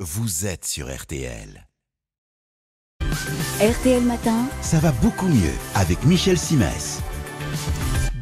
Vous êtes sur RTL. RTL Matin. Ça va beaucoup mieux avec Michel Simès.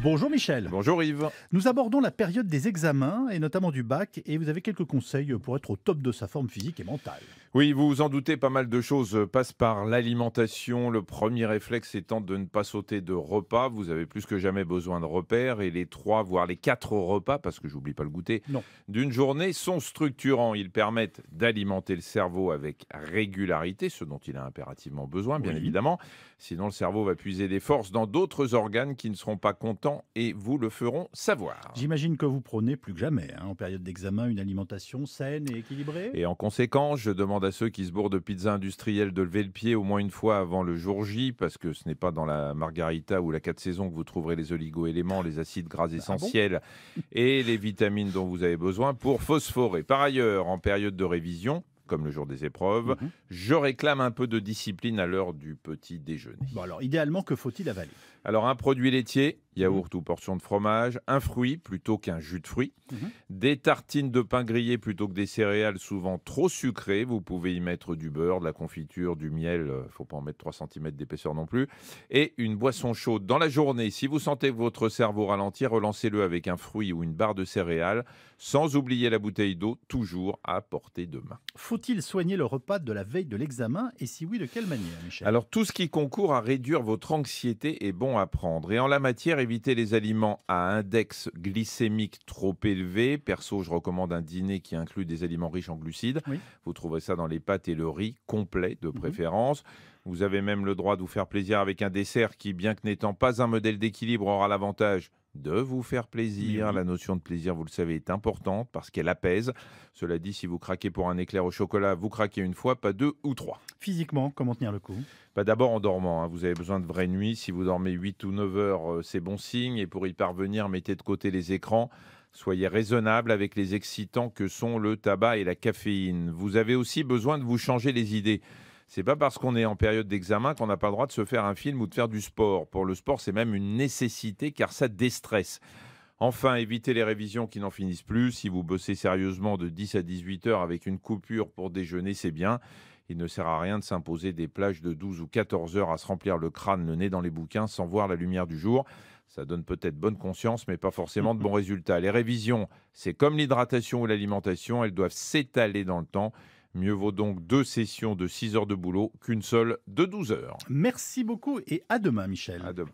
Bonjour Michel. Bonjour Yves. Nous abordons la période des examens et notamment du bac et vous avez quelques conseils pour être au top de sa forme physique et mentale. Oui, vous vous en doutez, pas mal de choses passent par l'alimentation. Le premier réflexe étant de ne pas sauter de repas. Vous avez plus que jamais besoin de repères et les trois, voire les quatre repas, parce que je j'oublie pas le goûter, d'une journée sont structurants. Ils permettent d'alimenter le cerveau avec régularité, ce dont il a impérativement besoin, bien évidemment. Sinon, le cerveau va puiser des forces dans d'autres organes qui ne seront pas contents et vous le feront savoir. J'imagine que vous prenez plus que jamais, hein, en période d'examen, une alimentation saine et équilibrée. Et en conséquence, je demande à ceux qui se bourrent de pizza industrielle de lever le pied au moins une fois avant le jour J, parce que ce n'est pas dans la margarita ou la 4 saisons que vous trouverez les oligo-éléments, les acides gras ah essentiels et les vitamines dont vous avez besoin pour phosphorer. Par ailleurs, en période de révision, comme le jour des épreuves. Mhm. Je réclame un peu de discipline à l'heure du petit déjeuner. Bon alors, idéalement, que faut-il avaler Alors, un produit laitier, yaourt ou portion de fromage, un fruit plutôt qu'un jus de fruit, mhm. des tartines de pain grillé plutôt que des céréales souvent trop sucrées. Vous pouvez y mettre du beurre, de la confiture, du miel, euh, faut pas en mettre 3 cm d'épaisseur non plus, et une boisson chaude. Dans la journée, si vous sentez votre cerveau ralentir, relancez-le avec un fruit ou une barre de céréales, sans oublier la bouteille d'eau, toujours à portée de main. Faut-il soigner le repas de la veille de l'examen et si oui, de quelle manière, Michel Alors tout ce qui concourt à réduire votre anxiété est bon à prendre. Et en la matière, éviter les aliments à index glycémique trop élevé. Perso, je recommande un dîner qui inclut des aliments riches en glucides. Vous trouverez ça dans les pâtes et le riz complet de mhm. préférence. Vous avez même le droit de vous faire plaisir avec un dessert qui, bien que n'étant pas un modèle d'équilibre, aura l'avantage de vous faire plaisir. La notion de plaisir, vous le savez, est importante parce qu'elle apaise. Cela dit, si vous craquez pour un éclair au chocolat, vous craquez une fois, pas deux ou trois. Physiquement, comment tenir le coup bah, D'abord en dormant. Hein. Vous avez besoin de vraies nuits. Si vous dormez 8 ou 9 heures, euh, c'est bon signe. Et pour y parvenir, mettez de côté les écrans. Soyez raisonnable avec les excitants que sont le tabac et la caféine. Vous avez aussi besoin de vous changer les idées. C'est pas parce qu'on est en période d'examen qu'on n'a pas le droit de se faire un film ou de faire du sport. Pour le sport, c'est même une nécessité car ça déstresse. Enfin, évitez les révisions qui n'en finissent plus. Si vous bossez sérieusement de 10 à 18 heures avec une coupure pour déjeuner, c'est bien. Il ne sert à rien de s'imposer des plages de 12 ou 14 heures à se remplir le crâne, le nez dans les bouquins sans voir la lumière du jour. Ça donne peut-être bonne conscience, mais pas forcément de bons résultats. Les révisions, c'est comme l'hydratation ou l'alimentation, elles doivent s'étaler dans le temps Mieux vaut donc deux sessions de 6 heures de boulot qu'une seule de 12 heures. Merci beaucoup et à demain, Michel. À demain.